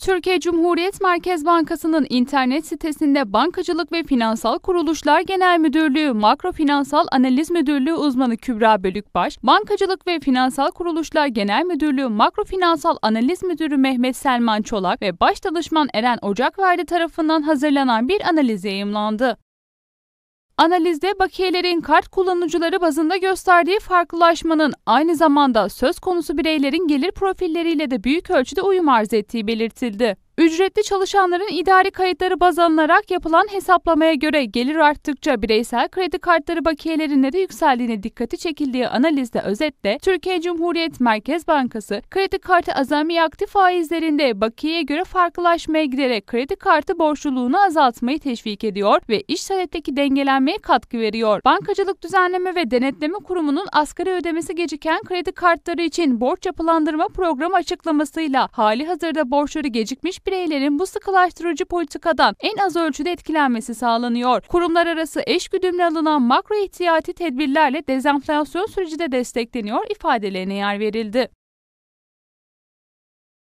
Türkiye Cumhuriyet Merkez Bankası'nın internet sitesinde Bankacılık ve Finansal Kuruluşlar Genel Müdürlüğü Makro Finansal Analiz Müdürlüğü uzmanı Kübra Bölükbaş, Bankacılık ve Finansal Kuruluşlar Genel Müdürlüğü Makro Finansal Analiz Müdürü Mehmet Selman Çolak ve Baş Danışman Eren Ocakverdi tarafından hazırlanan bir analiz yayımlandı. Analizde bakiyelerin kart kullanıcıları bazında gösterdiği farklılaşmanın aynı zamanda söz konusu bireylerin gelir profilleriyle de büyük ölçüde uyum arz ettiği belirtildi. Ücretli çalışanların idari kayıtları baz alınarak yapılan hesaplamaya göre gelir arttıkça bireysel kredi kartları bakiyelerinde de yükseldiğine dikkati çekildiği analizde özetle Türkiye Cumhuriyet Merkez Bankası kredi kartı azami aktif faizlerinde bakiyeye göre farklılaşmaya giderek kredi kartı borçluluğunu azaltmayı teşvik ediyor ve iş taletteki dengelenmeye katkı veriyor. Bankacılık Düzenleme ve Denetleme Kurumu'nun asgari ödemesi geciken kredi kartları için borç yapılandırma programı açıklamasıyla hali hazırda borçları gecikmiş bir bireylerin bu sıkılaştırıcı politikadan en az ölçüde etkilenmesi sağlanıyor. Kurumlar arası eş güdümle alınan makro ihtiyati tedbirlerle dezenflasyon süreci de destekleniyor ifadelerine yer verildi.